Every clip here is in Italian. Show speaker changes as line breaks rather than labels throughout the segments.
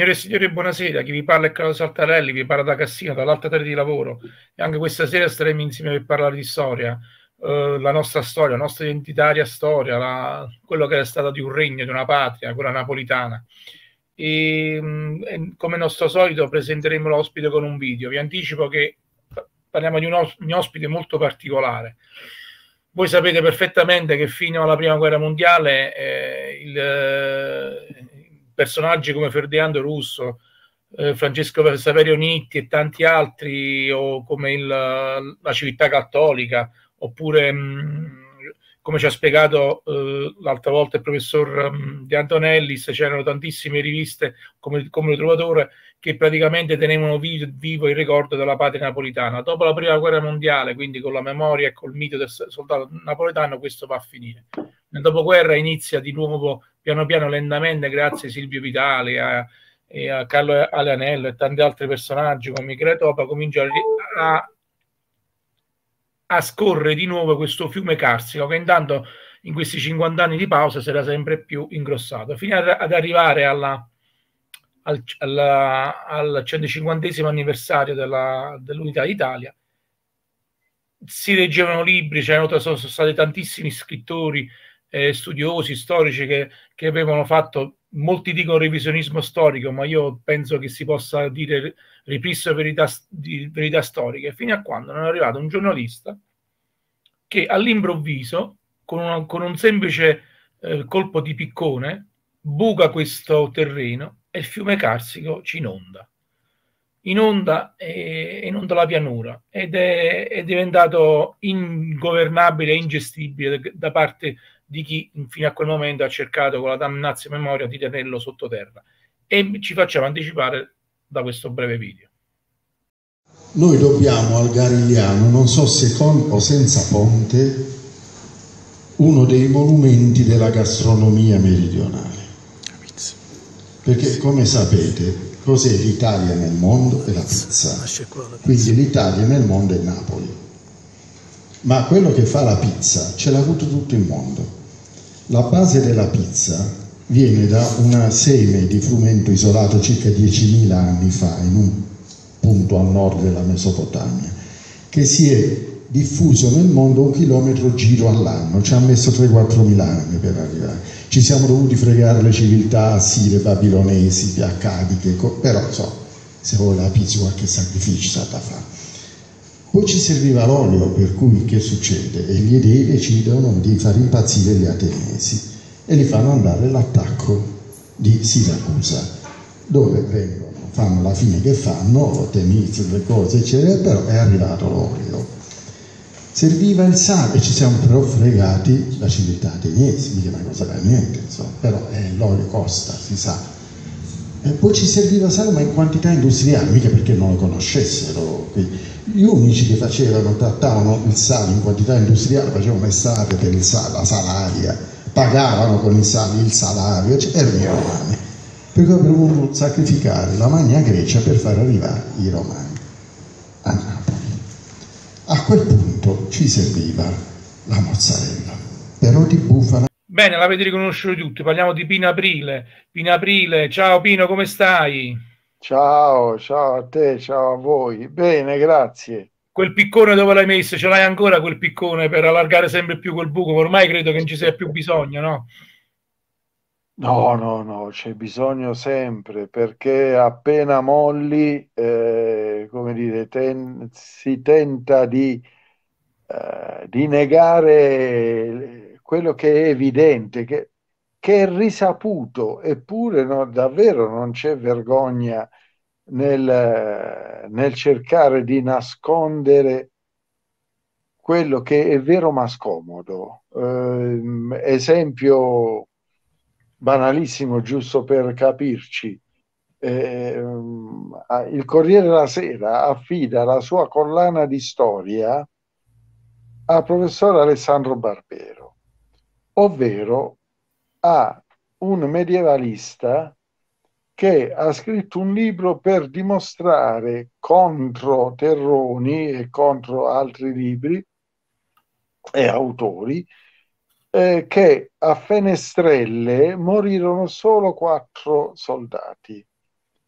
Signore e signori, buonasera. Chi vi parla è Carlo Saltarelli, vi parla da Cassino, dall'Alta Terra di Lavoro. E anche questa sera staremo insieme per parlare di storia, eh, la nostra storia, la nostra identitaria storia, la, quello che era stato di un regno, di una patria, quella napolitana. E, mh, mm, come nostro solito presenteremo l'ospite con un video. Vi anticipo che parliamo di un, os- un ospite molto particolare. Voi sapete perfettamente che fino alla Prima Guerra Mondiale eh, il, eh, personaggi come Ferdinando Russo, eh, Francesco Saverio Nitti e tanti altri, o come il, la civiltà cattolica, oppure mh, mm, come ci ha spiegato eh, l'altra volta il professor mh, mm, De Antonellis, c'erano tantissime riviste come, come il Trovatore che praticamente tenevano vivo, vivo il ricordo della patria napoletana. Dopo la prima guerra mondiale, quindi con la memoria e col mito del soldato napoletano, questo va a finire. Nel dopoguerra inizia di nuovo piano piano lentamente, grazie a Silvio Vitale a, a Carlo Alianello e tanti altri personaggi come Michele Topa, comincia a, a scorrere di nuovo questo fiume carsico che intanto in questi 50 anni di pausa si era sempre più ingrossato, fino ad arrivare alla, al, alla, al 150 anniversario della, dell'Unità d'Italia. Si leggevano libri, c'erano sono stati tantissimi scrittori, eh, studiosi, storici che, che, avevano fatto, molti dicono revisionismo storico, ma io penso che si possa dire ripristino verità, di verità storiche, fino a quando non è arrivato un giornalista che all'improvviso, con, una, con un semplice eh, colpo di piccone, buca questo terreno e il fiume Carsico ci inonda. Inonda, eh, inonda la pianura ed è, è diventato ingovernabile e ingestibile da parte di chi fino a quel momento ha cercato con la dannazia memoria di tenerlo sottoterra. E ci facciamo anticipare da questo breve video.
Noi dobbiamo al Garigliano, non so se con o senza ponte, uno dei monumenti della gastronomia meridionale. Perché come sapete, cos'è l'Italia nel mondo? È la pizza. Quindi l'Italia nel mondo è Napoli. Ma quello che fa la pizza ce l'ha avuto tutto il mondo la base della pizza viene da un seme di frumento isolato circa 10.000 anni fa in un punto a nord della Mesopotamia, che si è diffuso nel mondo un chilometro giro all'anno, ci ha messo 3-4 mila anni per arrivare. Ci siamo dovuti fregare le civiltà assire, babilonesi, accadiche, però so, se vuole la pizza qualche sacrificio è stato fatto. Poi ci serviva l'olio, per cui che succede? E gli dei decidono di far impazzire gli ateniesi e li fanno andare all'attacco di Siracusa, dove vengono, fanno la fine che fanno, temizio, le cose, eccetera, però è arrivato l'olio. Serviva il sale, ci siamo però fregati la civiltà ateniese, mica una cosa per niente, insomma, però eh, l'olio costa, si sa e poi ci serviva sale ma in quantità industriale, mica perché non lo conoscessero. Gli unici che facevano, trattavano il sale in quantità industriale, facevano estate per il sale, la salaria, pagavano con i sali il salario, cioè, erano i romani. Per cui hanno voluto sacrificare la Magna Grecia per far arrivare i romani a Napoli. A quel punto ci serviva la mozzarella, però
di bufala Bene, l'avete riconosciuto tutti. Parliamo di Pino Aprile. Pino Aprile, ciao Pino, come stai?
Ciao, ciao a te, ciao a voi. Bene, grazie.
Quel piccone dove l'hai messo? Ce l'hai ancora quel piccone per allargare sempre più quel buco? Ormai credo che non ci sia più bisogno, no?
No, no, no, c'è bisogno sempre perché appena molli, eh, come dire, ten- si tenta di, eh, di negare quello che è evidente, che, che è risaputo, eppure no, davvero non c'è vergogna nel, nel cercare di nascondere quello che è vero ma scomodo. Eh, esempio banalissimo, giusto per capirci. Eh, il Corriere della Sera affida la sua collana di storia al professor Alessandro Barbero ovvero a un medievalista che ha scritto un libro per dimostrare contro Terroni e contro altri libri
e autori
eh, che a Fenestrelle morirono solo quattro soldati,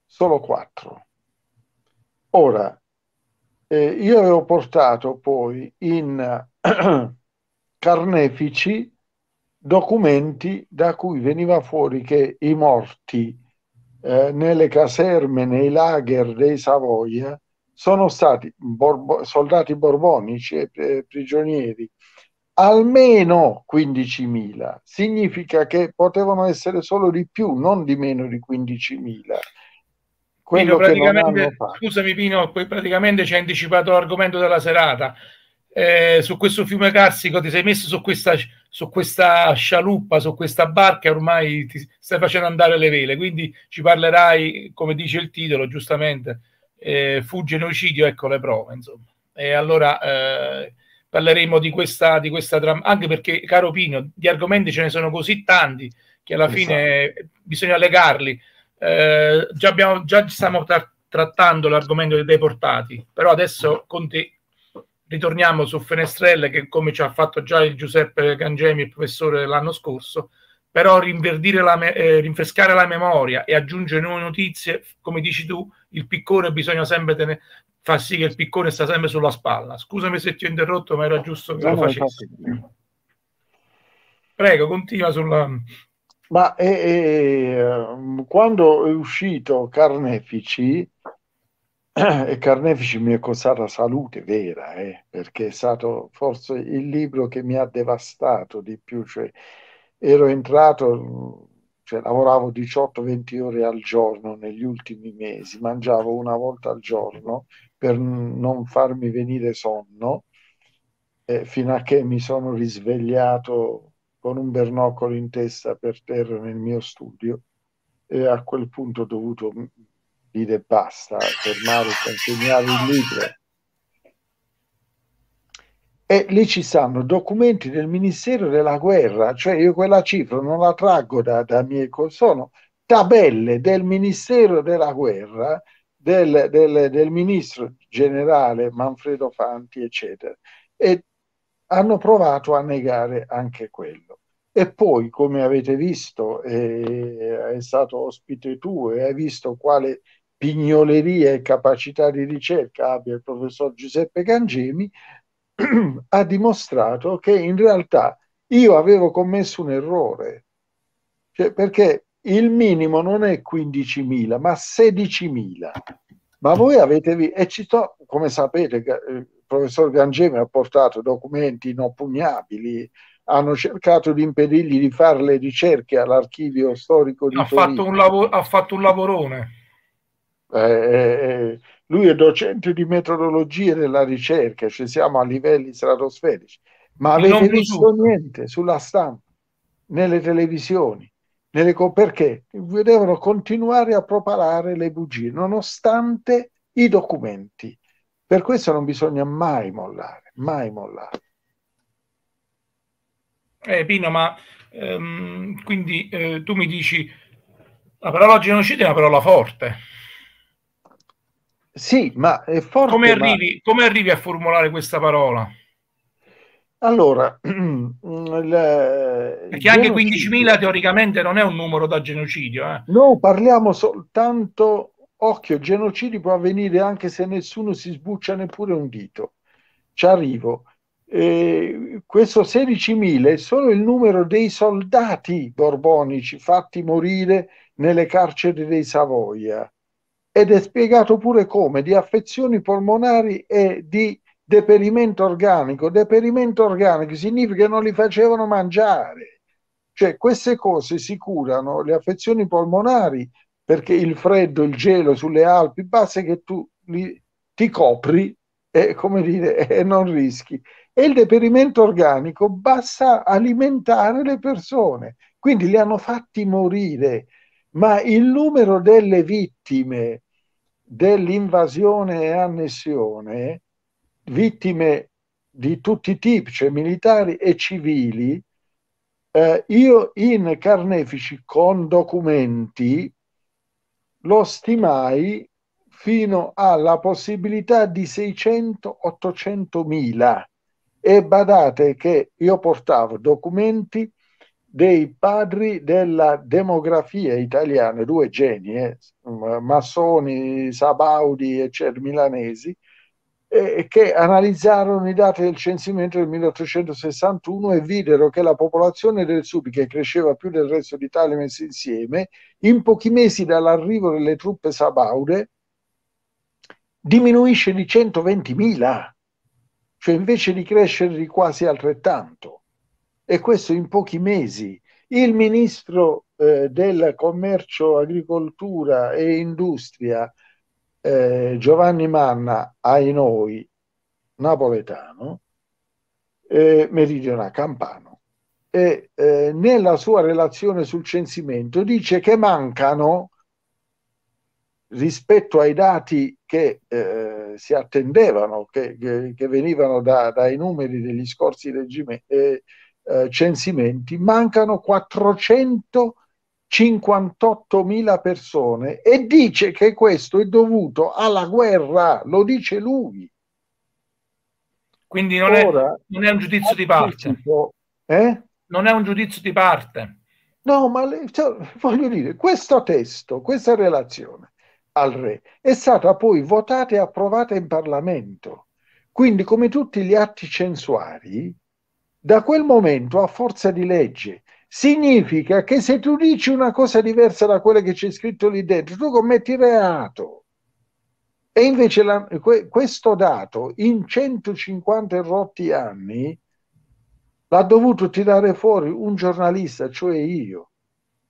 solo quattro. Ora, eh, io avevo portato poi in Carnefici documenti da cui veniva fuori che i morti eh, nelle caserme, nei lager dei Savoia, sono stati borbo- soldati borbonici e eh, prigionieri almeno 15.000. Significa che potevano essere solo di più, non di meno di 15.000. Quello Pino,
scusami Pino, poi praticamente ci hai anticipato l'argomento della serata. Eh, su questo fiume carsico ti sei messo su questa su questa scialuppa, su questa barca ormai ti stai facendo andare le vele, quindi ci parlerai, come dice il titolo, giustamente, eh, fu genocidio, ecco le prove, insomma. E allora eh, parleremo di questa, di questa dramma, anche perché, caro Pino, di argomenti ce ne sono così tanti che alla esatto. fine bisogna legarli. Eh, già, abbiamo, già stiamo tra trattando l'argomento dei deportati, però adesso con te ritorniamo su Fenestrelle che come ci ha fatto già il Giuseppe Gangemi, il professore l'anno scorso, però la me- eh, rinfrescare la memoria e aggiungere nuove notizie, come dici tu, il piccone bisogna sempre tenere, fa sì che il piccone sta sempre sulla spalla. Scusami se ti ho interrotto, ma era giusto che no, lo facessi. Prego, continua sulla...
Ma eh, eh, quando è uscito Carnefici, e Carnefici mi è costata salute vera, eh, perché è stato forse il libro che mi ha devastato di più. Cioè, ero entrato, cioè, lavoravo 18-20 ore al giorno negli ultimi mesi, mangiavo una volta al giorno per non farmi venire sonno, eh, fino a che mi sono risvegliato con un bernoccolo in testa per terra nel mio studio e a quel punto ho dovuto dire basta, fermare e consegnare il libro. E lì ci stanno documenti del Ministero della Guerra, cioè io quella cifra non la traggo da, da miei sono tabelle del Ministero della Guerra, del, del, del Ministro Generale Manfredo Fanti, eccetera. E hanno provato a negare anche quello. E poi, come avete visto, eh, è stato ospite tu e hai visto quale pignoleria e capacità di ricerca abbia il professor Giuseppe Gangemi, ha dimostrato che in realtà io avevo commesso un errore, cioè perché il minimo non è 15.000 ma 16.000. Ma voi avete visto, e ci sto, come sapete, eh, il professor Gangemi ha portato documenti inoppugnabili, hanno cercato di impedirgli di fare le ricerche all'archivio storico di ha Torino. Fatto
ha fatto un lavorone.
Eh, eh, eh, lui è docente di metrologia della ricerca, cioè siamo a livelli stratosferici,
ma avete non visto
niente sulla stampa, nelle televisioni, nelle co- perché devono continuare a propalare le bugie, nonostante i documenti. Per questo non bisogna mai mollare, mai mollare.
Eh, Pino, ma ehm, quindi eh, tu mi dici
la parola genocidio è una parola forte. Sì, ma è forte. Come arrivi,
ma... come arrivi a formulare questa parola?
Allora, il, perché anche 15.000
teoricamente non è un numero da genocidio. Eh?
No, parliamo soltanto, occhio, genocidi può avvenire anche se nessuno si sbuccia neppure un dito. Ci arrivo. Eh, questo 16.000 è solo il numero dei soldati borbonici fatti morire nelle carceri dei Savoia ed è spiegato pure come di affezioni polmonari e di deperimento organico. Deperimento organico significa che non li facevano mangiare. Cioè queste cose si curano, le affezioni polmonari, perché il freddo, il gelo sulle Alpi, basta che tu li, ti copri e, come dire, e non rischi. E il deperimento organico basta alimentare le persone, quindi li hanno fatti morire ma il numero delle vittime dell'invasione e annessione, vittime di tutti i tipi, cioè militari e civili, eh, io in Carnefici con documenti lo stimai fino alla possibilità di 600-800 mila e badate che io portavo documenti dei padri della demografia italiana, due geni, eh, Massoni, Sabaudi e Cer Milanesi, eh, che analizzarono i dati del censimento del 1861 e videro che la popolazione del sud, che cresceva più del resto d'Italia messa insieme, in pochi mesi dall'arrivo delle truppe sabaude diminuisce di 120.000, cioè invece di crescere di quasi altrettanto e questo in pochi mesi. Il ministro eh, del commercio, agricoltura e industria, eh, Giovanni Manna, ai noi, napoletano, eh, meridionale campano, e eh, nella sua relazione sul censimento dice che mancano rispetto ai dati che eh, si attendevano, che, che, che venivano da, dai numeri degli scorsi regime, eh, eh, censimenti, mancano 458.000 persone e dice che questo è dovuto alla guerra, lo dice lui.
Quindi non, Ora, è, non è, un giudizio di parte. Eh? Non è un giudizio di parte.
No, ma le, cioè, voglio dire, questo testo, questa relazione al re è stata poi votata e approvata in Parlamento. Quindi, come tutti gli atti censuari, da quel momento a forza di legge. Significa che se tu dici una cosa diversa da quella che c'è scritto lì dentro, tu commetti reato. E invece la, questo dato in 150 rotti anni l'ha dovuto tirare fuori un giornalista, cioè io,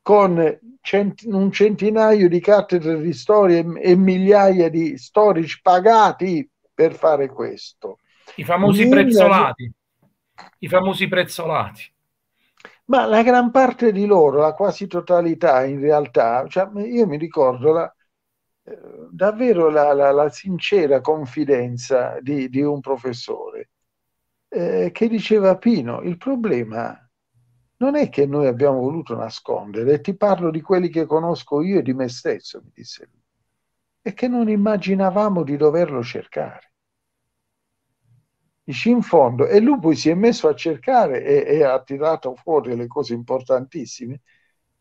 con cent- un centinaio di cattedre di storia e, e migliaia di storici pagati per fare questo. I famosi prezzolati
i famosi prezzolati.
Ma la gran parte di loro, la quasi totalità in realtà, cioè io mi ricordo la, eh, davvero la, la, la, sincera confidenza di, di un professore eh, che diceva Pino, il problema non è che noi abbiamo voluto nascondere, ti parlo di quelli che conosco io e di me stesso, mi disse lui, è che non immaginavamo di doverlo cercare in fondo e lui poi si è messo a cercare e, e ha tirato fuori le cose importantissime.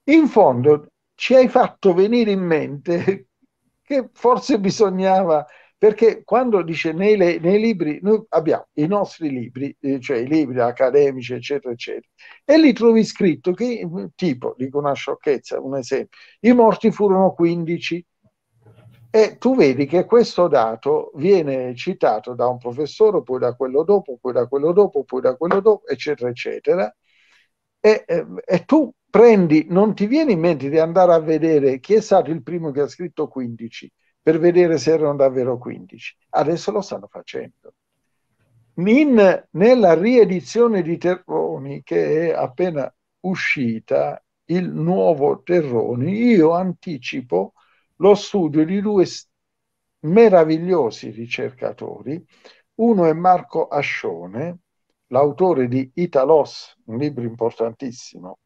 In fondo ci hai fatto venire in mente che forse bisognava perché quando dice nei, nei, libri, noi abbiamo i nostri libri, eh, cioè i libri accademici, eccetera, eccetera, e li trovi scritto che, tipo, dico una sciocchezza, un esempio, i morti furono 15, e tu vedi che questo dato viene citato da un professore, poi da quello dopo, poi da quello dopo, poi da quello dopo, eccetera, eccetera. E, e tu prendi, non ti viene in mente di andare a vedere chi è stato il primo che ha scritto 15 per vedere se erano davvero 15. Adesso lo stanno facendo. In, nella riedizione di Terroni che è appena uscita, il nuovo Terroni, io anticipo lo studio di due meravigliosi ricercatori. Uno è Marco Ascione, l'autore di Italos, un libro importantissimo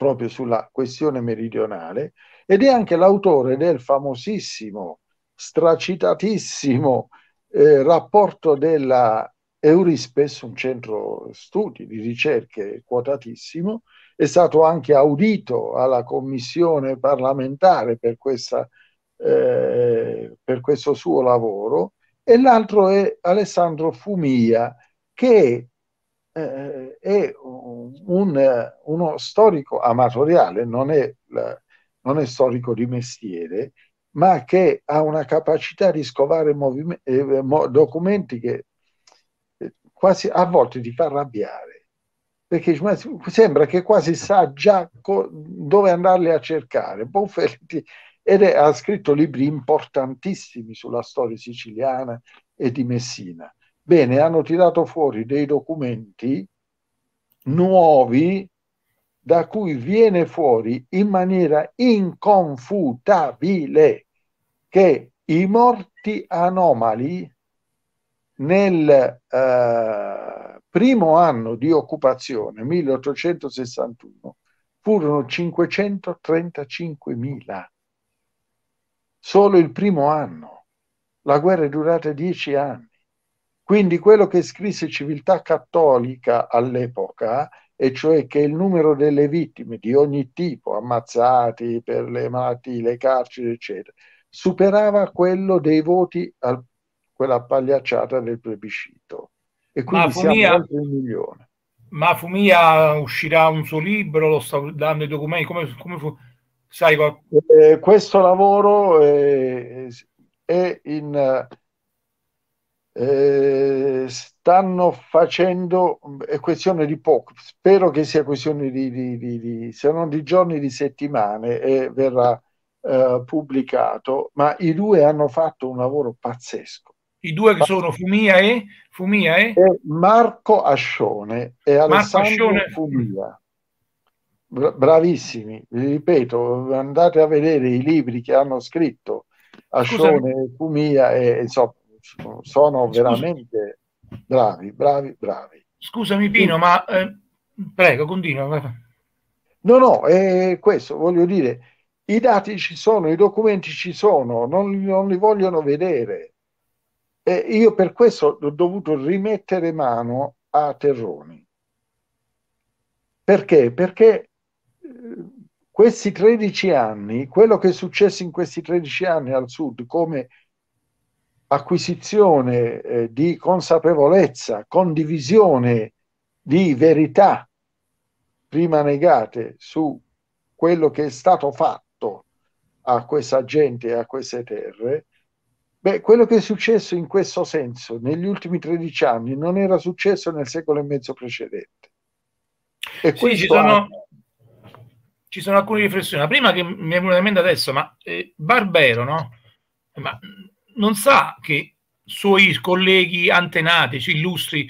proprio sulla questione meridionale, ed è anche l'autore del famosissimo, stracitatissimo eh, rapporto della Eurispes, un centro studi di ricerche quotatissimo, è stato anche audito alla commissione parlamentare per, questa, eh, per questo suo lavoro, e l'altro è Alessandro Fumia, che eh, è un, uno storico amatoriale, non è, non è storico di mestiere, ma che ha una capacità di scovare movime, eh, documenti che eh, quasi a volte ti fa arrabbiare perché sembra che quasi sa già co- dove andarli a cercare. Bonferretti ed è, ha scritto libri importantissimi sulla storia siciliana e di Messina. Bene, hanno tirato fuori dei documenti nuovi da cui viene fuori in maniera inconfutabile che i morti anomali nel eh, primo anno di occupazione, 1861, furono 535.000. Solo il primo anno. La guerra è durata dieci anni. Quindi quello che scrisse Civiltà Cattolica all'epoca, e cioè che il numero delle vittime di ogni tipo, ammazzati per le malattie, le carceri, eccetera, superava quello dei voti a quella pagliacciata del plebiscito. E quindi ma Fumia, un milione.
Ma Fumia uscirà un suo libro, lo sta dando i documenti, come, come fu... Sai,
eh, questo lavoro è, è in... Eh, stanno facendo è questione di poco spero che sia questione di, di, di, di se non di giorni di settimane e verrà eh, pubblicato ma i due hanno fatto un lavoro pazzesco
i due che sono Fumia e, Fumia e? e Marco Ascione e Alessandro Ascione.
Fumia. Bravissimi, vi ripeto, andate a vedere i libri che hanno scritto
Ascione Scusami.
e Fumia e insomma, sono veramente Scusami. bravi, bravi, bravi.
Scusami Pino, ma eh, prego, continua.
No, no, è questo, voglio dire, i dati ci sono, i documenti ci sono, non, non li vogliono vedere e io per questo ho dovuto rimettere mano a Terroni. Perché? Perché eh, questi 13 anni, quello che è successo in questi 13 anni al sud come acquisizione eh, di consapevolezza, condivisione di verità prima negate su quello che è stato fatto a questa gente e a queste terre, Beh, quello che è successo in questo senso negli ultimi 13 anni non era successo nel secolo e mezzo precedente. E sì, ci sono, anno...
ci sono, alcune riflessioni. La prima che mi è venuta in mente adesso, ma eh, Barbero, no? Ma non sa che suoi colleghi antenati, ci illustri,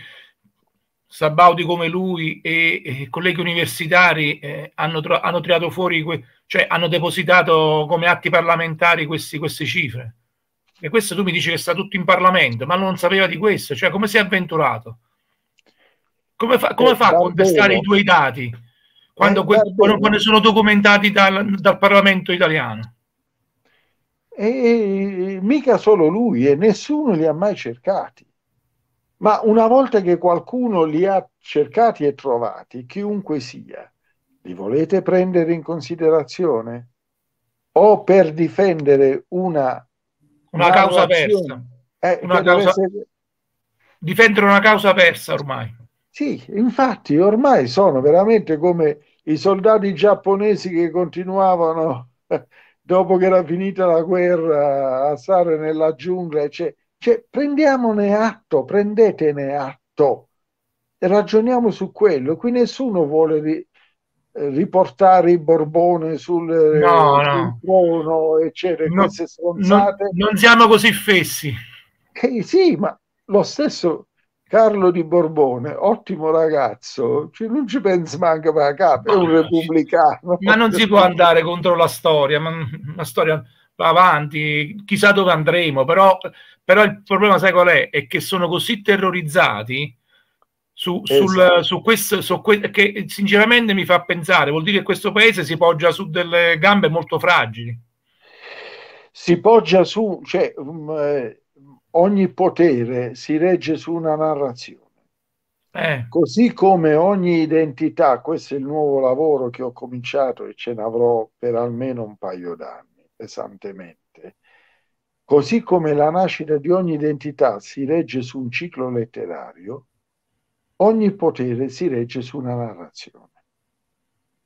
Sabaudi come lui e, e colleghi universitari eh, hanno, hanno tirato fuori, que- cioè hanno depositato come atti parlamentari questi, queste cifre. E questo tu mi dici che sta tutto in Parlamento, ma non sapeva di questo, cioè come si è avventurato? Come fa, come eh, fa a contestare i tuoi dati quando, eh, quando sono documentati dal, dal Parlamento
italiano? E, e mica solo lui e nessuno li ha mai cercati. Ma una volta che qualcuno li ha cercati e trovati, chiunque sia, li volete prendere in considerazione? O per difendere una una, causa persa. Eh, una causa... Essere...
Difendere una causa persa ormai.
Sì, infatti ormai sono veramente come i soldati giapponesi che continuavano dopo che era finita la guerra a stare nella giungla. Cioè, cioè, prendiamone atto, prendetene atto ragioniamo su quello. Qui nessuno vuole eh, riportare i Borbone sul, eh, no, no. trono, eccetera, no, queste stronzate. Non, non, siamo
così fessi.
Eh, sì, ma lo stesso Carlo di Borbone, ottimo ragazzo, cioè non ci pensa manca per la capa, è un repubblicano. Ma non si può
andare contro la storia, ma la storia va avanti, chissà dove andremo, però, però il problema sai qual è? È che sono così terrorizzati su, eh, sul, su questo su que- che sinceramente mi fa pensare, vuol dire che questo paese si poggia su delle gambe molto fragili.
Si poggia su, cioè, um, ogni potere si regge su una narrazione. Eh. Così come ogni identità, questo è il nuovo lavoro che ho cominciato e ce n'avrò per almeno un paio d'anni, pesantemente. Così come la nascita di ogni identità si regge su un ciclo letterario, ogni potere si regge su una narrazione.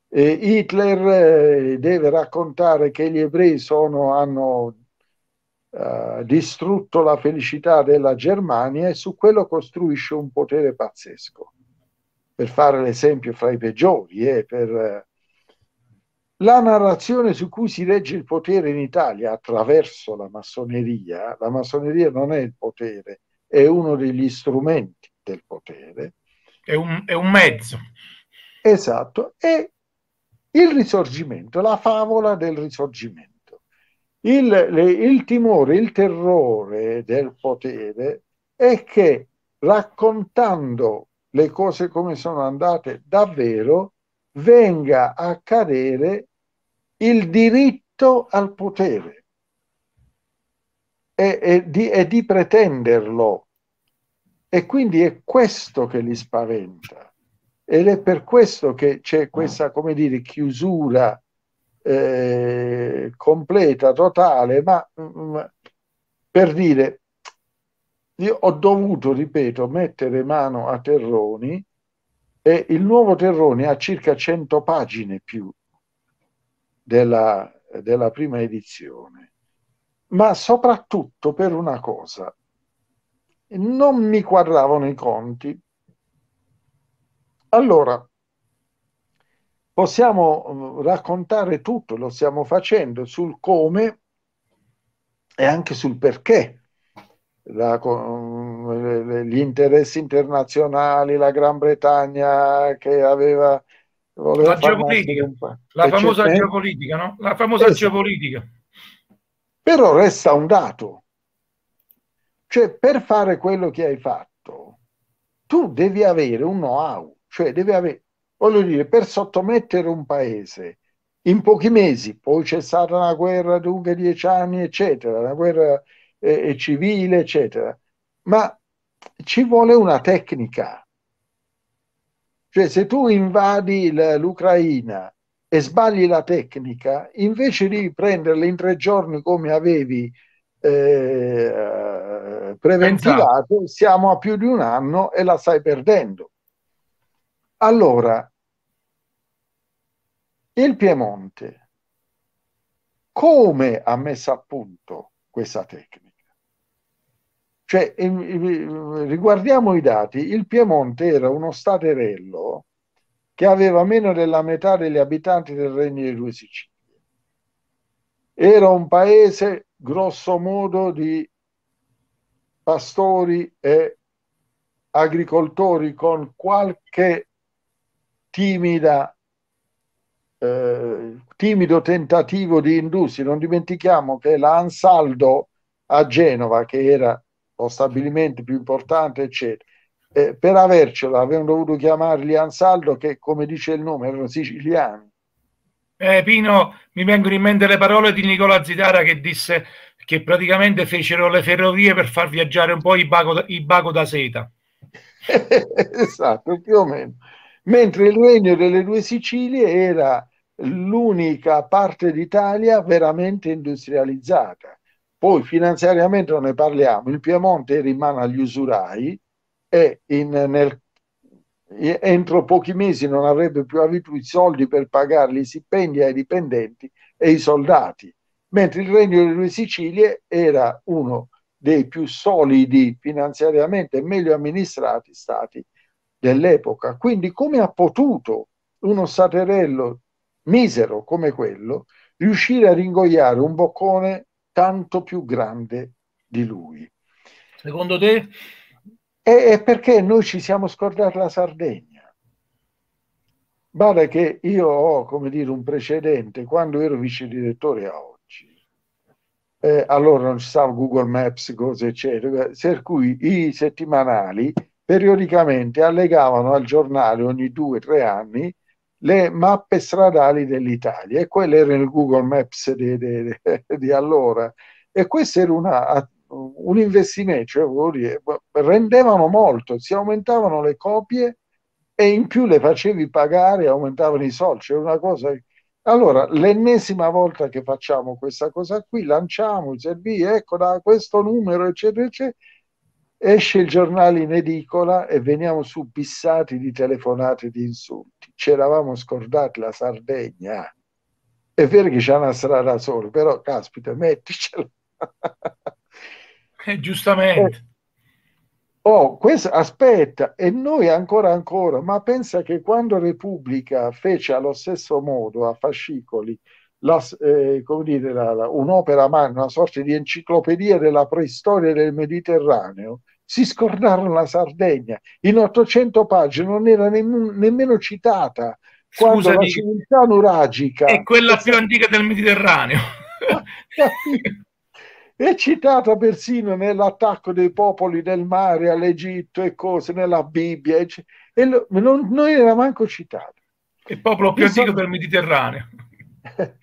E Hitler eh, deve raccontare che gli ebrei sono, hanno uh, distrutto la felicità della Germania e su quello costruisce un potere pazzesco. Per fare l'esempio fra i peggiori, eh, per, uh, la narrazione su cui si regge il potere in Italia attraverso la massoneria, la massoneria non è il potere, è uno degli strumenti del potere,
è un, è un mezzo.
Esatto, e il risorgimento, la favola del risorgimento. Il, le, il, timore, il terrore del potere è che raccontando le cose come sono andate davvero venga a cadere il diritto al potere e, e, di, e di pretenderlo e quindi è questo che li spaventa. Ed è per questo che c'è mm. questa, come dire, chiusura eh, completa, totale, ma mh, mm, per dire, io ho dovuto, ripeto, mettere mano a Terroni e il nuovo Terroni ha circa 100 pagine più della, della prima edizione, ma soprattutto per una cosa, non mi quadravano i conti. Allora, possiamo mm, raccontare tutto, lo stiamo facendo, sul come e anche sul perché. La, mm, gli interessi internazionali, la Gran Bretagna che aveva... La geopolitica, una... la famosa
geopolitica, no? La famosa esatto. geopolitica.
Però resta un dato, cioè, per fare quello che hai fatto, tu devi avere un know-how, cioè devi avere, voglio dire, per sottomettere un paese in pochi mesi, poi c'è stata una guerra dunque dieci anni, eccetera, una guerra eh, eh, civile, eccetera, ma ci vuole una tecnica. Cioè, se tu invadi l'Ucraina e sbagli la tecnica, invece di prenderla in tre giorni come avevi eh, preventivato, Pensato. siamo a più di un anno e la stai perdendo. Allora, il Piemonte come ha messo a punto questa tecnica? Cioè, eh, eh, riguardiamo i dati, il Piemonte era uno staterello che aveva meno della metà degli abitanti del Regno di Due Sicilie. Era un paese grosso modo di pastori e agricoltori con qualche timida, eh, timido tentativo di industria. Non dimentichiamo che la Ansaldo a Genova, che era lo stabilimento più importante, eccetera, eh, per avercela avevano dovuto chiamarli Ansaldo, che come dice il nome erano siciliani
eh, Pino, mi vengono in mente le parole di Nicola Zitara che disse che praticamente fecero le ferrovie per far viaggiare un po' i bago, i bago da seta.
esatto, più o meno. Mentre il regno delle due Sicilie era l'unica parte d'Italia veramente industrializzata. Poi finanziariamente non ne parliamo, il Piemonte rimane agli usurai e in, nel entro pochi mesi non avrebbe più avuto i soldi per pagare gli stipendi ai dipendenti e i soldati, mentre il Regno delle Due Sicilie era uno dei più solidi finanziariamente e meglio amministrati stati dell'epoca. Quindi come ha potuto uno staterello misero come quello riuscire a ringoiare un boccone tanto più grande di lui?
Secondo te?
è perché noi ci siamo scordati la Sardegna. Vale che io ho, come dire, un precedente, quando ero vice direttore a oggi, eh, allora non ci stava Google Maps, cose eccetera, per cui i settimanali periodicamente allegavano al giornale ogni due o tre anni le mappe stradali dell'Italia e quelle erano il Google Maps di, di, di allora e questa era una, un investimento, cioè, dire, rendevano molto, si aumentavano le copie e in più le facevi pagare, aumentavano i soldi, C'era cioè, una cosa... Allora, l'ennesima volta che facciamo questa cosa qui, lanciamo il servizio, ecco da questo numero, eccetera, eccetera, esce il giornale in edicola e veniamo subissati di telefonate, di insulti. C'eravamo scordati la Sardegna. È vero che c'è una strada sola, però caspita, metticela.
Eh, giustamente. Eh,
oh, oh questo, aspetta, e noi ancora ancora, ma pensa che quando Repubblica fece allo stesso modo a fascicoli la, eh, dire, la, la, un'opera magna, una sorta di enciclopedia della preistoria del Mediterraneo, si scordarono la Sardegna. In 800 pagine non era nemm- nemmeno citata quando Scusami, la civiltà nuragica... È
quella è più stata... antica del Mediterraneo.
è citata persino nell'attacco dei popoli del mare all'Egitto e cose, nella Bibbia, e, e lo, non, non, era manco citata.
Il popolo più antico del Mediterraneo.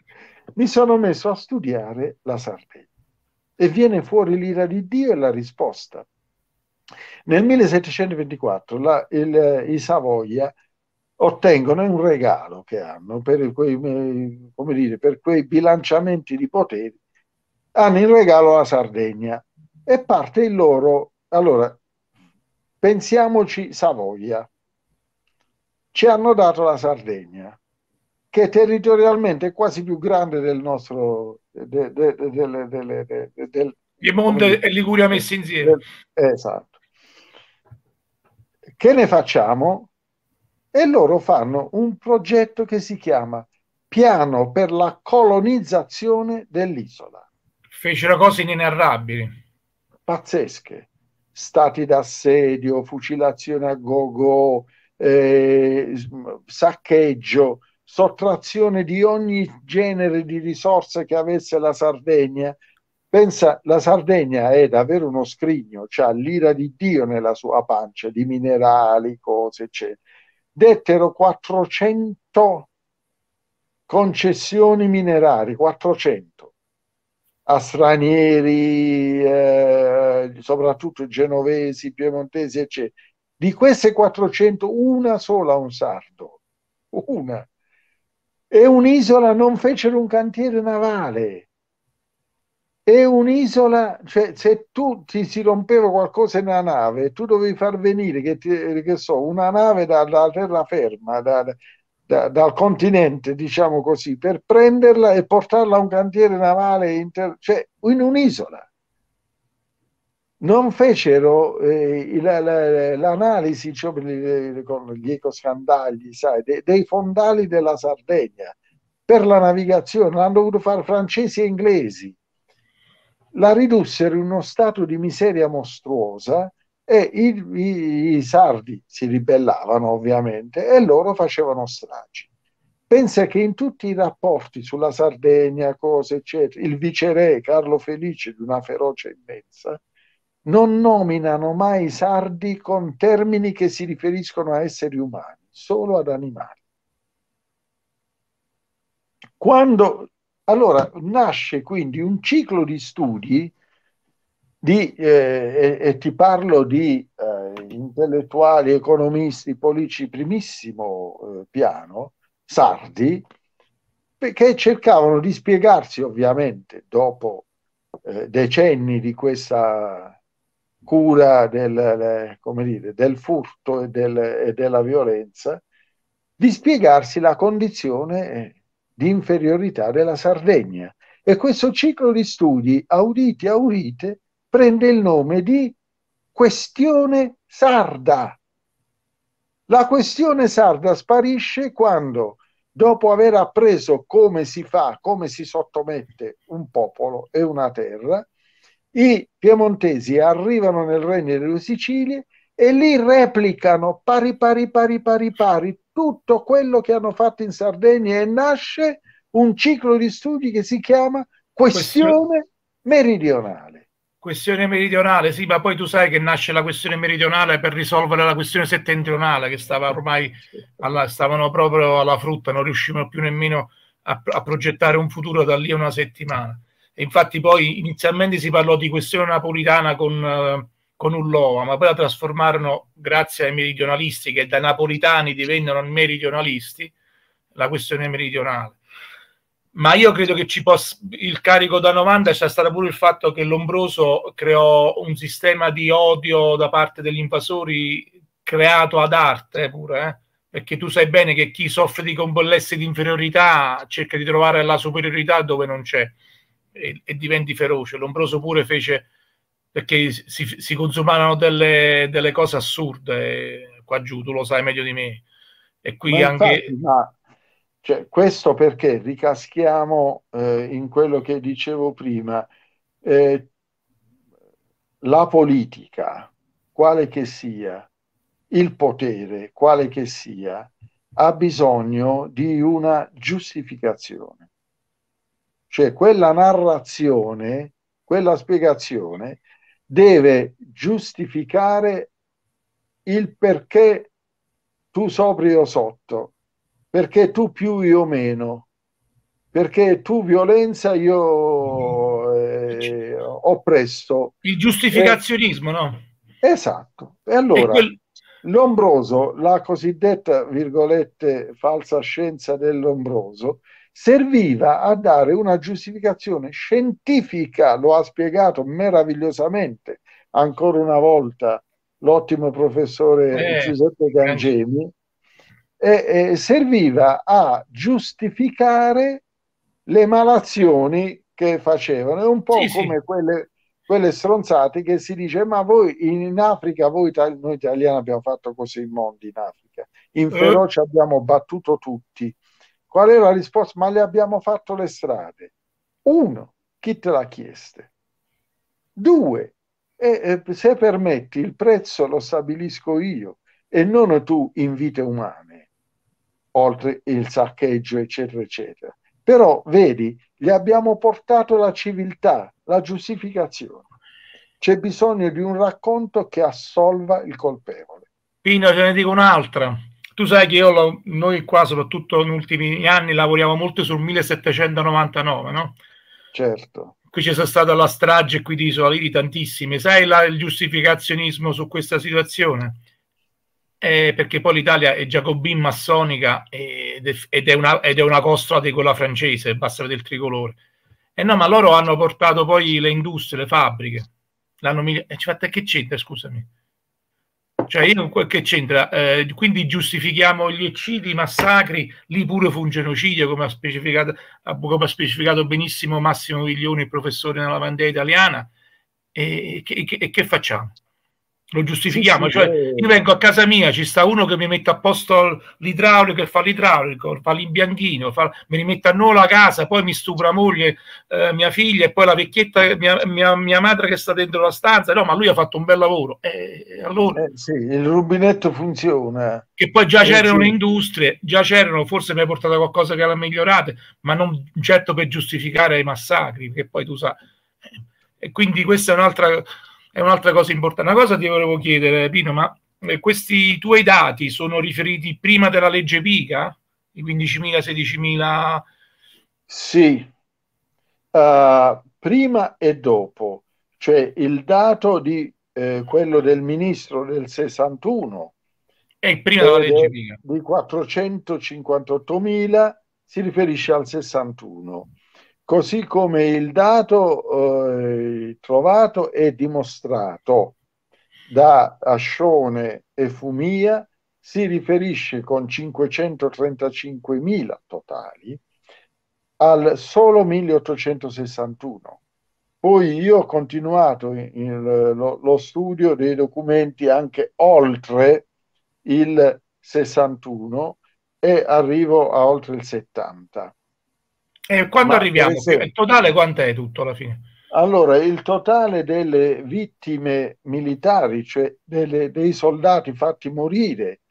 mi sono messo a studiare la Sardegna e viene fuori l'ira di Dio e la risposta. Nel 1724 la, il, i Savoia ottengono un regalo che hanno per quei, eh, dire, per quei bilanciamenti di poteri hanno in regalo la Sardegna e parte il loro, allora, pensiamoci Savoia, ci hanno dato la Sardegna, che territorialmente è quasi più grande del nostro... De, de, de, del, Piemonte e Liguria messi insieme. esatto. Che ne facciamo? E loro fanno un progetto che si chiama Piano per la colonizzazione dell'isola.
Fecero cose inenarrabili.
Pazzesche. Stati d'assedio, fucilazione a gogo, eh, saccheggio, sottrazione di ogni genere di risorse che avesse la Sardegna. Pensa, la Sardegna è davvero uno scrigno, ha l'ira di Dio nella sua pancia, di minerali, cose, eccetera. Dettero 400 concessioni minerarie, 400 a stranieri, eh, soprattutto genovesi, piemontesi, eccetera. Di queste 400, una sola un sarto, una. E un'isola non fecero un cantiere navale. E un'isola, cioè se tu ti si rompeva qualcosa in una nave, tu dovevi far venire, che, ti, che so, una nave dalla da terraferma, da, da, dal continente, diciamo così, per prenderla e portarla a un cantiere navale inter, cioè in un'isola. Non fecero eh, l'analisi cioè, con gli ecoscandagli sai, dei, dei fondali della Sardegna per la navigazione, l'hanno dovuto fare francesi e inglesi. La ridussero in uno stato di miseria mostruosa e i, i, i sardi si ribellavano ovviamente e loro facevano stragi. Pensa che in tutti i rapporti sulla Sardegna, cose eccetera, il viceré Carlo Felice di una ferocia immensa, non nominano mai i sardi con termini che si riferiscono a esseri umani, solo ad animali. Quando allora nasce quindi un ciclo di studi di, eh, e, e, ti parlo di eh, intellettuali, economisti, politici primissimo eh, piano, sardi, che cercavano di spiegarsi ovviamente dopo eh, decenni di questa cura del, dire, del furto e, del, e, della violenza, di spiegarsi la condizione di inferiorità della Sardegna. E questo ciclo di studi, auditi, audite, prende il nome di questione sarda. La questione sarda sparisce quando, dopo aver appreso come si fa, come si sottomette un popolo e una terra, i piemontesi arrivano nel regno delle Sicilie e lì replicano pari pari pari pari pari tutto quello che hanno fatto in Sardegna e nasce un ciclo di studi che si chiama questione meridionale.
Questione meridionale, sì, ma poi tu sai che nasce la questione meridionale per risolvere la questione settentrionale che stava ormai alla, stavano proprio alla frutta, non riuscivano più nemmeno a, a progettare un futuro da lì a una settimana. E infatti poi inizialmente si parlò di questione napolitana con, eh, con Ulloa, ma poi la trasformarono, grazie ai meridionalisti che da napolitani divennero meridionalisti, la questione meridionale ma io credo che ci possa il carico da 90 c'è stato pure il fatto che Lombroso creò un sistema di odio da parte degli invasori creato ad arte pure eh? perché tu sai bene che chi soffre di complessi di inferiorità cerca di trovare la superiorità dove non c'è e, e, diventi feroce Lombroso pure fece perché si, si consumavano delle, delle, cose assurde qua giù tu lo sai meglio di me e qui ma anche
infatti, ma cioè, questo perché ricaschiamo eh, in quello che dicevo prima, eh, la politica, quale che sia, il potere, quale che sia, ha bisogno di una giustificazione. Cioè quella narrazione, quella spiegazione deve giustificare il perché tu sopra o sotto, perché tu più io meno, perché tu violenza io eh, oppresso. Il giustificazionismo, eh, no? Esatto. E allora... E quel... Lombroso, la cosiddetta virgolette falsa scienza dell'ombroso, serviva a dare una giustificazione scientifica, lo ha spiegato meravigliosamente ancora una volta l'ottimo professore eh, Giuseppe Cangemi, eh, serviva a giustificare le malazioni che facevano. È un po' sì, come sì. Quelle, quelle stronzate che si dice ma voi in Africa, voi, noi italiani abbiamo fatto così il mondi in Africa, in eh. Ferocia eh. abbiamo battuto tutti. Qual è la risposta? Ma le abbiamo fatto le strade. Uno, chi te l'ha chieste? Due, e, eh, se permetti il prezzo lo stabilisco io e non tu in vite umane oltre il saccheggio, eccetera, eccetera. Però, vedi, gli abbiamo portato la civiltà, la giustificazione. C'è bisogno di un racconto che assolva il colpevole.
Pino, ce ne dico un'altra. Tu sai che io, noi qua, soprattutto negli ultimi anni, lavoriamo molto sul 1799, no?
Certo.
Qui c'è stata la strage qui di Isola Liri, tantissime. Sai la, il giustificazionismo su questa situazione? eh, perché poi l'Italia è giacobin massonica ed è, ed è, una, ed è una costra di quella francese, basta vedere il tricolore. E eh no, ma loro hanno portato poi le industrie, le fabbriche. L'hanno migli- e eh, ci fate che c'entra, scusami. Cioè, io che c'entra? Eh, quindi giustifichiamo gli eccidi, i massacri, lì pure fu un genocidio, come ha specificato, come ha specificato benissimo Massimo Viglioni, il professore nella bandiera italiana. E, e, e, e che facciamo? lo giustifichiamo, sì, sì, cioè io vengo a casa mia, ci sta uno che mi mette a posto l'idraulico e fa l'idraulico, fa l'imbianchino, fa, mi rimette a nuovo la casa, poi mi stupra moglie, eh, mia figlia e poi la vecchietta, mia, mia, mia, madre che sta dentro la stanza, no ma lui ha fatto un bel lavoro. Eh,
allora, eh, sì, il rubinetto funziona. Che poi già eh, c'erano le
industrie, già c'erano, forse mi ha portato qualcosa che l'ha migliorato, ma non certo per giustificare i massacri, che poi tu sai. Eh, e quindi questa è un'altra è un'altra cosa importante. Una cosa ti volevo chiedere, Pino, ma eh, questi tuoi dati sono riferiti prima della legge Pica? I 15.000, 16.000?
Sì, uh, prima e dopo. Cioè il dato di eh, quello del ministro del 61
e prima della eh, legge Pica.
di 458.000 si riferisce al 61 così come il dato eh, trovato e dimostrato da Ascione e Fumia si riferisce con 535.000 totali al solo 1861. Poi io ho continuato in, in, lo, lo, studio dei documenti anche oltre il 61 e arrivo a oltre il 70. E quando Ma arriviamo? Esempio, il totale
quant'è tutto alla fine?
Allora, il totale delle vittime militari, cioè delle, dei soldati fatti morire,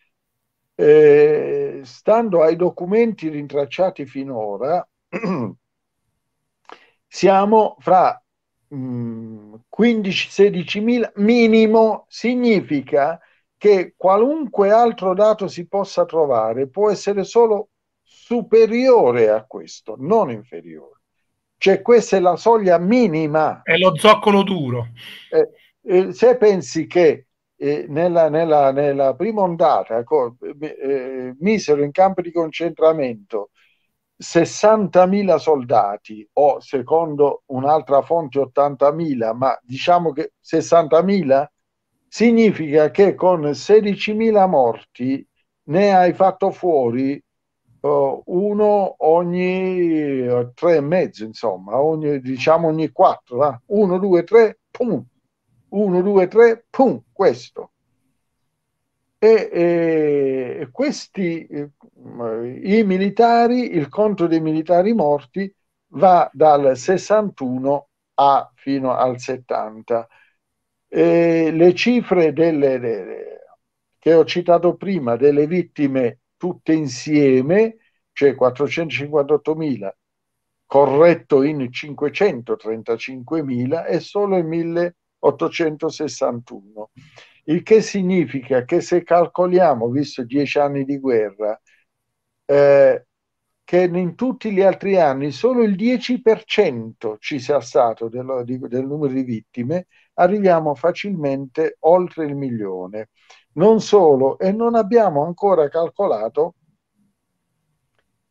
eh, stando ai documenti rintracciati finora, siamo fra 15-16 mm, mila minimo, significa che qualunque altro dato si possa trovare può essere solo superiore a questo, non inferiore. Cioè questa è la soglia minima. È lo zoccolo duro. Eh, eh, se pensi che eh, nella, nella, nella, prima ondata co- eh, eh, misero in campi di concentramento 60.000 soldati o secondo un'altra fonte 80.000, ma diciamo che 60.000 significa che con 16.000 morti ne hai fatto fuori uh, uno ogni tre e mezzo, insomma, ogni, diciamo ogni quattro, va? uno, due, tre, pum, uno, due, tre, pum, questo. E, e questi, eh, i militari, il conto dei militari morti va dal 61 a, fino al 70. E le cifre delle, delle, che ho citato prima delle vittime tutte insieme, cioè 458.000 corretto in 535.000 e solo il 1861. Il che significa che se calcoliamo, visto dieci anni di guerra, eh, che in tutti gli altri anni solo il 10% ci sia stato del, del numero di vittime, arriviamo facilmente oltre il milione. Non solo, e non abbiamo ancora calcolato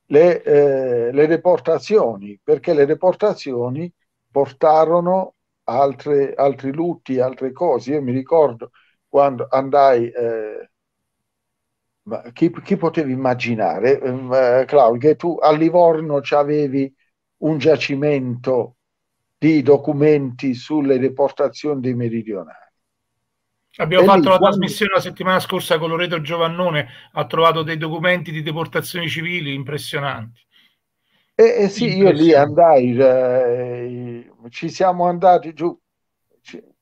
le, eh, le deportazioni, perché le deportazioni portarono altre, altri lutti, altre cose. Io mi ricordo quando andai, eh, chi, chi, poteva immaginare, mm, eh, Claudio, che tu a Livorno avevi un giacimento di documenti sulle deportazioni dei meridionali.
Abbiamo e fatto lì, la quando... trasmissione la settimana scorsa con Loreto Giovannone, ha trovato dei documenti di deportazioni civili impressionanti.
Eh, eh sì, io lì andai, cioè, eh, ci siamo andati giù,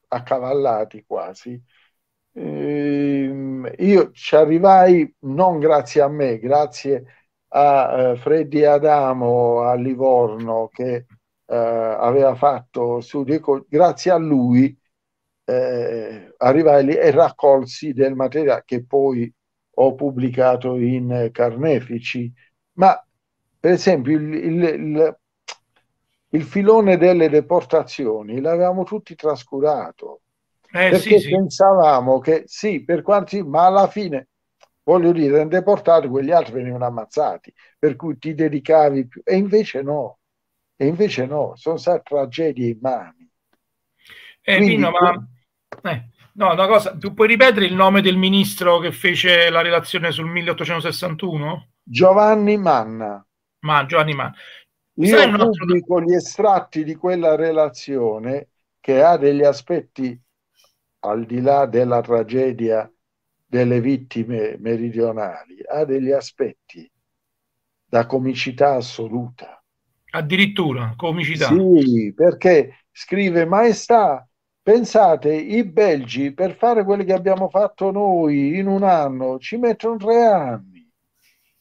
accavallati quasi. Eh, io ci arrivai non grazie a me, grazie a eh, Freddy Adamo a Livorno che eh, aveva fatto studio, ecco, grazie a lui eh, arrivai lì e raccolsi del materiale che poi ho pubblicato in Carnefici. Ma per esempio il, il, il, il filone delle deportazioni l'avevamo tutti trascurato. Eh, perché sì, pensavamo che sì, per quanti, ma alla fine voglio dire, erano deportati, quegli altri venivano ammazzati, per cui ti dedicavi più. E invece no, e invece no, sono state tragedie immani.
Eh, Quindi, Pino, ma eh, no, una cosa, tu puoi ripetere il nome del ministro che fece la relazione sul 1861?
Giovanni Manna. Ma Giovanni Manna. Io Sai pubblico altro... gli estratti di quella relazione che ha degli aspetti al di là della tragedia delle vittime meridionali, ha degli aspetti da comicità assoluta.
Addirittura comicità. Sì,
perché scrive maestà, Pensate, i belgi per fare quello che abbiamo fatto noi in un anno ci mettono tre anni.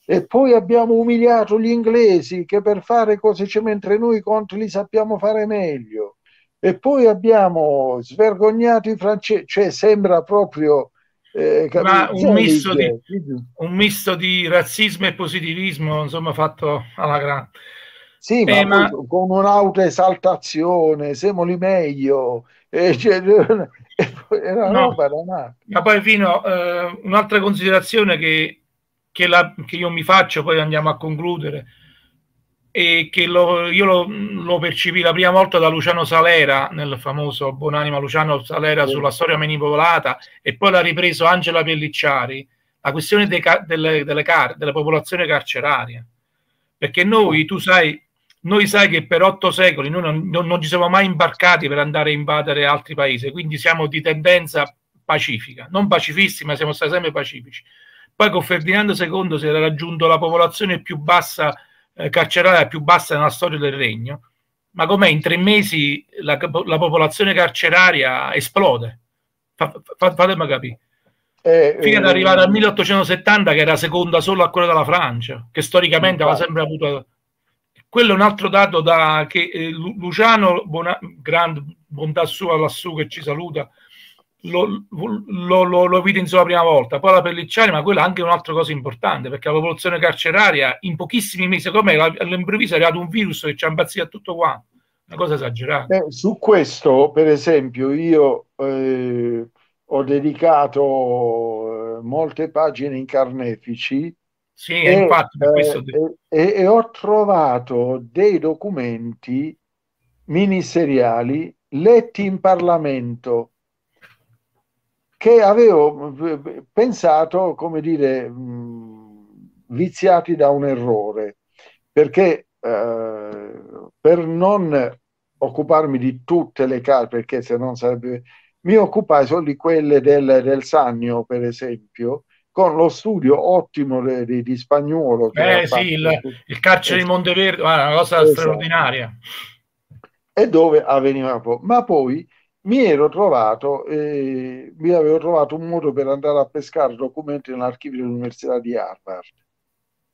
E poi abbiamo umiliato gli inglesi che per fare cose c'è mentre noi i conti li sappiamo fare meglio. E poi abbiamo svergognato i francesi, cioè sembra proprio eh, Ma un, cioè, misto di,
un misto di razzismo e positivismo, insomma, fatto alla grande.
Sì, eh, ma, con un'autoesaltazione, siamo lì meglio, e cioè, era no, roba da
Ma poi fino eh, un'altra considerazione che, che, la, che, io mi faccio, poi andiamo a concludere, e che lo, io lo, lo percepì la prima volta da Luciano Salera, nel famoso Buonanima Luciano Salera sì. sulla storia manipolata, e poi l'ha ripreso Angela Pellicciari, la questione dei, delle, delle, car, delle popolazioni carcerarie. Perché noi, tu sai, noi sai che per otto secoli noi non, non, non ci siamo mai imbarcati per andare a invadere altri paesi, quindi siamo di tendenza pacifica, non pacifisti, ma siamo stati sempre pacifici. Poi con Ferdinando II si era raggiunto la popolazione più bassa eh, carceraria, più bassa nella storia del regno, ma com'è in tre mesi la, la popolazione carceraria esplode? Fa, fa, fatemi capire.
Eh, Fino ad eh, arrivare al
1870 che era seconda solo a quella della Francia, che storicamente aveva sempre avuto quello è un altro dato da, che eh, Luciano, bona, grande bontà sua lassù che ci saluta, lo, lo, lo, lo evidenziò la prima volta, poi la Pellicciani, ma quella è anche un'altra cosa importante perché la popolazione carceraria in pochissimi mesi, come all'improvviso è arrivato un virus che ci ha impazzito tutto qua, una cosa esagerata.
Beh, su questo, per esempio, io eh, ho dedicato eh, molte pagine in carnefici
sì, e, infatti, per eh, questo...
e, e, e ho trovato dei documenti ministeriali letti in Parlamento che avevo eh, pensato, come dire, viziati da un errore, perché eh, per non occuparmi di tutte le carte, perché se non sarebbe... Mi occupai solo di quelle del, del Sannio, per esempio, con lo studio ottimo di, di, di spagnolo. Eh sì, il, il, carcere di
Monteverde, una cosa esatto. straordinaria.
E dove avveniva po'. Ma poi mi ero trovato, eh, mi avevo trovato un modo per andare a pescare documenti nell'archivio dell'Università di Harvard,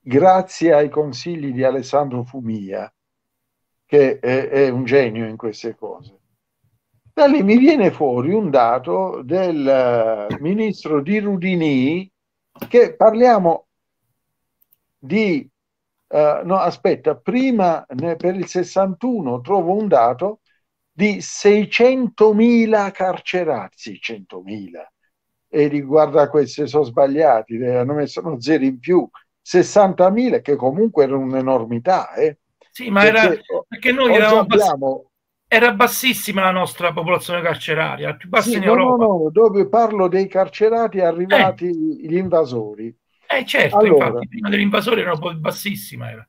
grazie ai consigli di Alessandro Fumia, che è, è un genio in queste cose. Da lì mi viene fuori un dato del eh, ministro di Rudinì, che parliamo di... Uh, no, aspetta, prima ne, per il 61 trovo un dato di 600.000 carcerati, 100.000, e riguarda questi, sono sbagliati, eh, hanno messo uno zero in più, 60.000 che comunque era un'enormità. Eh?
Sì, ma perché era perché noi eravamo abbiamo era bassissima la nostra popolazione carceraria, più bassa sì, in no, Europa.
No, no, dove parlo dei carcerati arrivati eh. gli invasori. Eh certo, allora, infatti, prima dell'invasore era un po' bassissima. Era.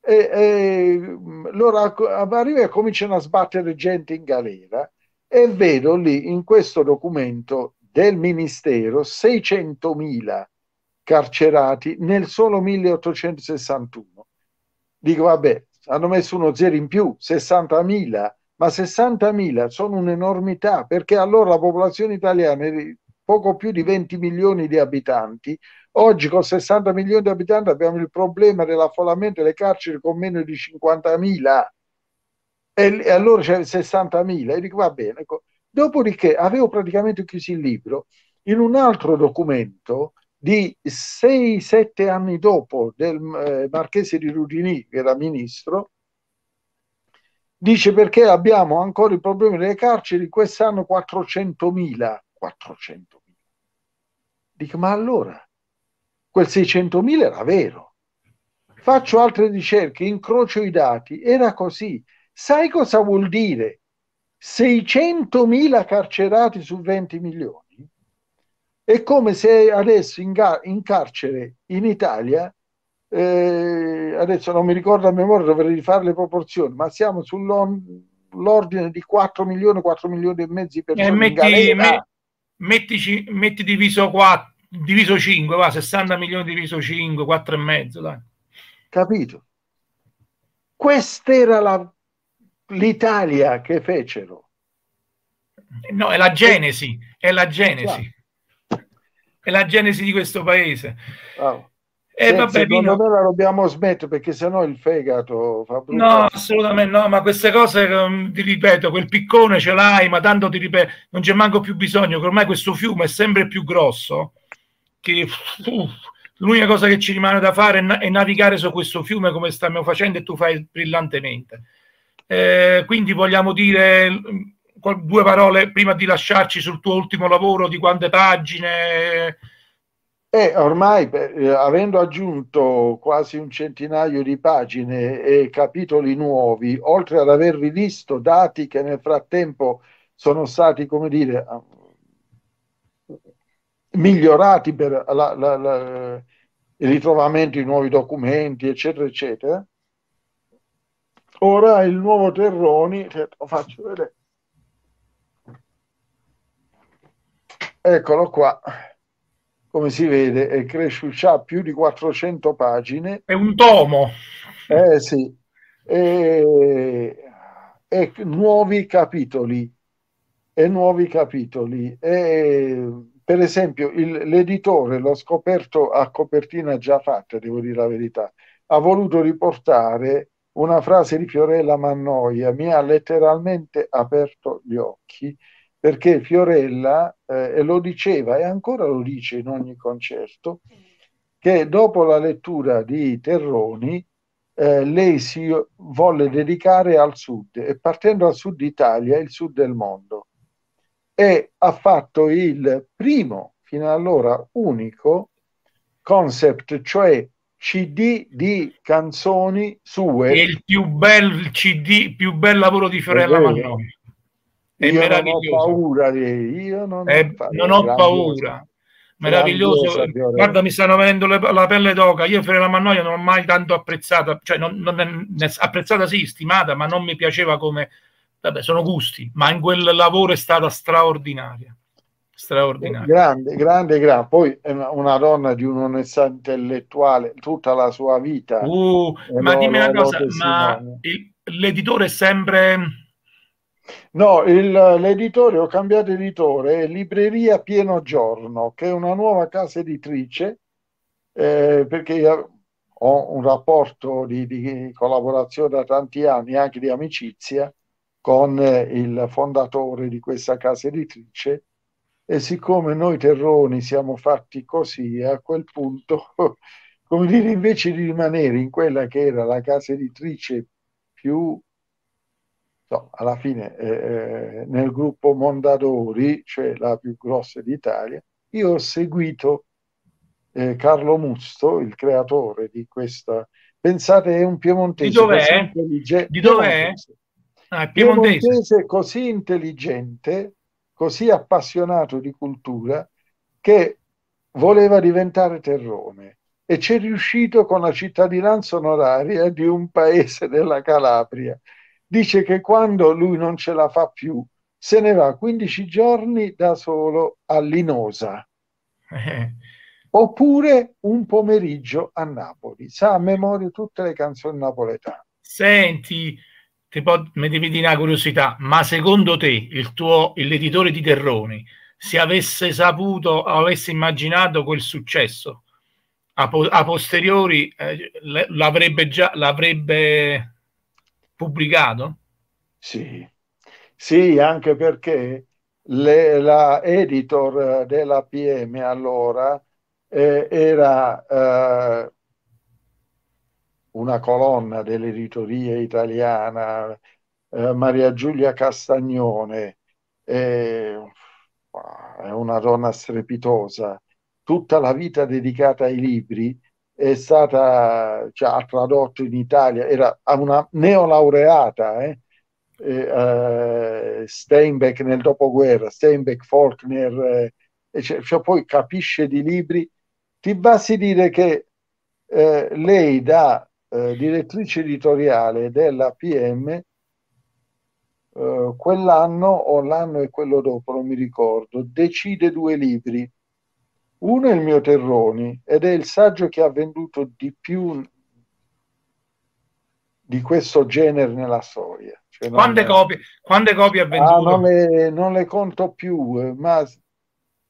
E, e, allora ecco, arriva e cominciano a sbattere gente in galera e vedo lì in questo documento del Ministero 600.000 carcerati nel solo 1861. Dico, vabbè, hanno messo uno zero in più, 60.000, ma 60.000 sono un'enormità perché allora la popolazione italiana è di poco più di 20 milioni di abitanti. Oggi con 60 milioni di abitanti abbiamo il problema dell'affollamento delle carceri con meno di 50.000 e, e allora c'è 60.000 e dico va bene. Ecco. Dopodiché avevo praticamente chiuso il libro in un altro documento di 6-7 anni dopo del eh, marchese di Rudini, che era ministro, dice perché abbiamo ancora i problemi delle carceri, quest'anno 400.000. 400.000. Dico, ma allora, quel 600.000 era vero. Faccio altre ricerche, incrocio i dati, era così. Sai cosa vuol dire? 600.000 carcerati su 20 milioni. È come se adesso in, ga- in carcere in Italia, eh, adesso non mi ricordo a memoria, dovrei rifare le proporzioni, ma siamo sull'ordine di 4 milioni, 4 milioni e mezzo di persone. Eh, metti, me,
mettici, metti diviso 4, diviso 5, va, 60 milioni diviso 5, 4 e mezzo, dai.
Capito? Questa era la, l'Italia che fecero.
No, è la genesi, è la genesi. Esatto è la genesi di questo paese. Wow. E eh, vabbè, secondo
Pino... me la dobbiamo smettere perché sennò il fegato fa brutto. No, assolutamente no, ma queste cose ehm,
ti ripeto, quel piccone ce l'hai, ma tanto ti ripeto, non c'è manco più bisogno, che ormai questo fiume è sempre più grosso che uff, l'unica cosa che ci rimane da fare è, na- è, navigare su questo fiume come stiamo facendo e tu fai brillantemente. Eh, quindi vogliamo dire due parole prima di lasciarci sul tuo ultimo lavoro, di quante pagine?
Eh, ormai, eh, avendo aggiunto quasi un centinaio di pagine e capitoli nuovi, oltre ad aver rivisto dati che nel frattempo sono stati, come dire, eh, migliorati per la, la, la, il ritrovamento di nuovi documenti, eccetera, eccetera, ora il nuovo Terroni, eh, lo faccio vedere, Eccolo qua. Come si vede, è cresciuto, ha più di 400 pagine. È un tomo. Eh sì. E, e nuovi capitoli. E nuovi capitoli. E, per esempio, il, l'editore l'ho scoperto a copertina già fatta, devo dire la verità. Ha voluto riportare una frase di Fiorella Mannoia mi ha letteralmente aperto gli occhi perché Fiorella eh, lo diceva e ancora lo dice in ogni concerto, che dopo la lettura di Terroni eh, lei si volle dedicare al sud e partendo dal sud d'Italia, il sud del mondo. E ha fatto il primo, fino allora unico, concept, cioè CD di canzoni sue. E il
più bel CD, più bel lavoro di Fiorella Mannoni
è io meraviglioso. Non ho paura, di... io non, è, ho, paura. Non ho paura. Meraviglioso, guarda,
mi stanno venendo le, la pelle d'oca. Io Fiore Mannoia non ho mai tanto apprezzata, cioè non, non, apprezzata sì, stimata, ma non mi piaceva come vabbè, sono gusti, ma in quel lavoro è stata straordinaria. Straordinaria.
Grande, grande, grande. Poi è una, donna di un'onestà intellettuale, tutta la sua vita. Uh, ma dimmi una cosa,
ma l'editore è sempre
No, il, l'editore, ho cambiato editore, è Libreria Pieno Giorno, che è una nuova casa editrice, eh, perché ho un rapporto di, di, collaborazione da tanti anni, anche di amicizia, con eh, il fondatore di questa casa editrice. E siccome noi terroni siamo fatti così, a quel punto, come dire, invece di rimanere in quella che era la casa editrice più no, alla fine eh, eh, nel gruppo Mondadori, cioè la più grossa d'Italia, io ho seguito eh, Carlo Musto, il creatore di questa... Pensate, è un piemontese. Di dov'è? Intelligen- di dov'è? Ah, piemontese. piemontese così intelligente, così appassionato di cultura, che voleva diventare terrone e c'è riuscito con la cittadinanza onoraria di un paese della Calabria dice che quando lui non ce la fa più, se ne va 15 giorni da solo a Linosa. Eh. Oppure un pomeriggio a Napoli. Sa a memoria tutte le canzoni napoletane.
Senti, ti può, mi devi dire una curiosità, ma secondo te il tuo, l'editore di Terroni, se avesse saputo, avesse immaginato quel successo, a, po- a posteriori eh, l'avrebbe già, l'avrebbe pubblicato? Sì,
sì anche perché le, la editor eh, della PM allora eh, era eh, una colonna dell'editoria italiana, eh, Maria Giulia Castagnone, è una donna strepitosa, tutta la vita dedicata ai libri è stata, cioè, ha tradotto in Italia, era una neolaureata, eh? eh, Steinbeck nel dopoguerra, Steinbeck, Faulkner, eh, cioè, cioè, poi capisce di libri, ti basti dire che eh, lei da eh, direttrice editoriale della PM eh, quell'anno o l'anno e quello dopo, non mi ricordo, decide due libri uno è il mio Terroni ed è il saggio che ha venduto di più di questo genere nella storia. Cioè quante, è... copie, quante copie ha ah, venduto? Ah, non, le, non, le, conto più, eh, ma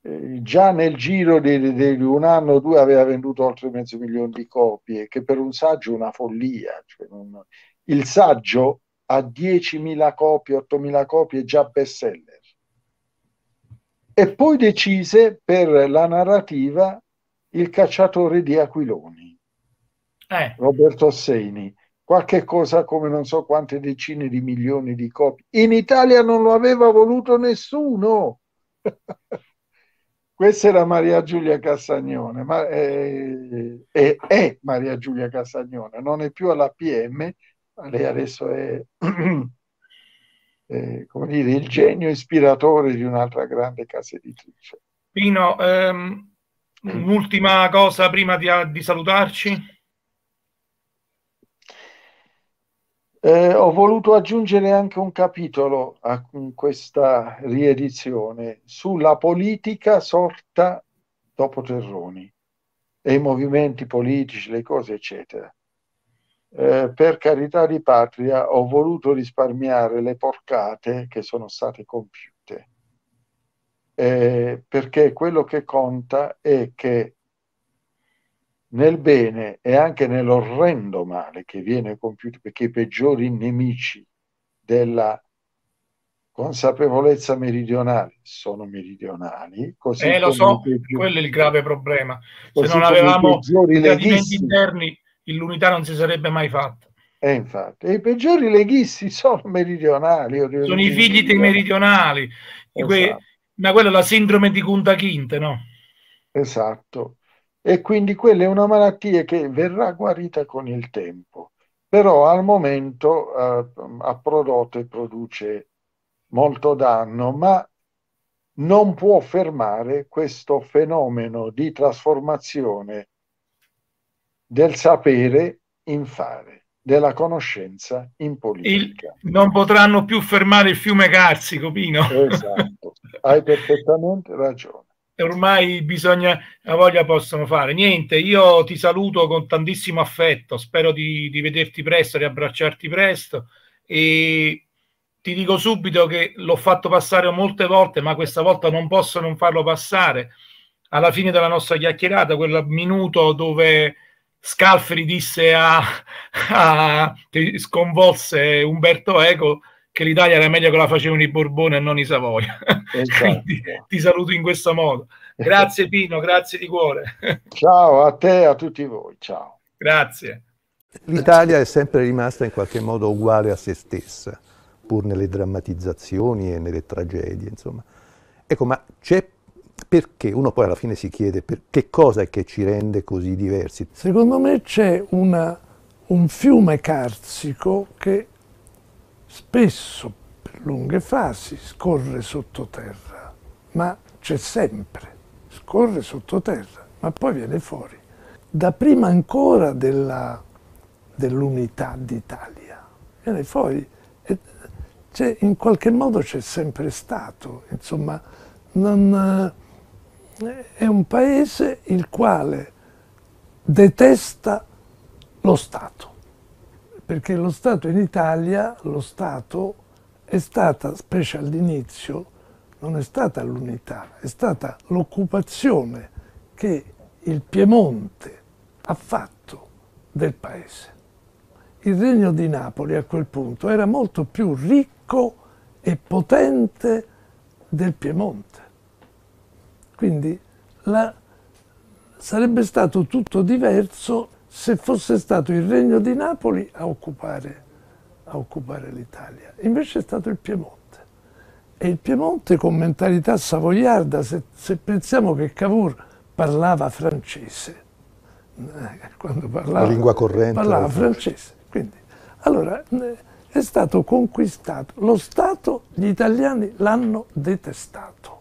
eh, già nel giro di, di, un anno o due aveva venduto oltre mezzo milione di copie, che per un saggio è una follia. Cioè non... Il saggio ha 10.000 copie, 8.000 copie già best seller e poi decise per la narrativa Il cacciatore di aquiloni, eh. Roberto Seni. qualche cosa come non so quante decine di milioni di copie. In Italia non lo aveva voluto nessuno. Questa era Maria Giulia Cassagnone, ma eh, eh, eh, è Maria Giulia Cassagnone, non è più alla PM, lei adesso è eh, come dire, il genio ispiratore di un'altra grande casa editrice. Pino,
ehm, mm. un'ultima cosa prima di, di salutarci.
Eh, ho voluto aggiungere anche un capitolo a questa riedizione sulla politica sorta dopo Terroni e i movimenti politici, le cose, eccetera eh, per carità di patria ho voluto risparmiare le porcate che sono state compiute, eh, perché quello che conta è che nel bene e anche nell'orrendo male che viene compiuto, perché i peggiori nemici della consapevolezza meridionale sono meridionali. Così eh, lo so, peggiori,
quello è il grave problema. Se non avevamo i gradimenti interni l'unità non si sarebbe mai fatta. E
infatti, e i peggiori leghisti sono meridionali. Sono
i figli dei meridionali, esatto. que... ma quella è la sindrome di Kunta Kinte, no?
Esatto. E quindi quella è una malattia che verrà guarita con il tempo, però al momento uh, ha prodotto e produce molto danno, ma non può fermare questo fenomeno di trasformazione del sapere in fare, della conoscenza in politica.
Il, non potranno più fermare il fiume Carsi, Pino. Esatto,
hai perfettamente ragione.
Ormai bisogna, la voglia possono fare. Niente, io ti saluto con tantissimo affetto, spero di, di vederti presto, di abbracciarti presto e ti dico subito che l'ho fatto passare molte volte, ma questa volta non posso non farlo passare. Alla fine della nostra chiacchierata, quel minuto dove Scalfari disse a, a, che sconvolse Umberto Eco che l'Italia era meglio che la facevano i Borbone e non i Savoia. Esatto. Quindi ti saluto in questo modo. Grazie Pino, grazie di cuore. Ciao
a te e a tutti voi, ciao. Grazie.
L'Italia è sempre rimasta in qualche modo uguale a se stessa, pur nelle drammatizzazioni e nelle tragedie, insomma. Ecco, ma c'è perché uno poi alla fine si chiede che cosa è che ci rende così diversi. Secondo me c'è un fiume carsico che spesso, per lunghe fasi, scorre sottoterra, ma c'è sempre, scorre sottoterra, ma poi viene fuori, da prima ancora dell'unità d'Italia, viene fuori, in qualche modo c'è sempre stato, insomma, non è un paese il quale detesta lo Stato, perché lo Stato in Italia, lo Stato è stata, specie all'inizio, non è stata l'unità, è stata l'occupazione che il Piemonte ha fatto del paese. Il regno di Napoli a quel punto era molto più ricco e potente del Piemonte quindi la, sarebbe stato tutto diverso se fosse stato il Regno di Napoli a occupare, occupare l'Italia. Invece è stato il Piemonte. E il Piemonte con mentalità savoiarda, se, se pensiamo che Cavour parlava francese, eh, quando parlava, la lingua corrente, parlava eh. francese. Quindi, allora, eh, è stato conquistato. Lo Stato,
gli italiani l'hanno detestato.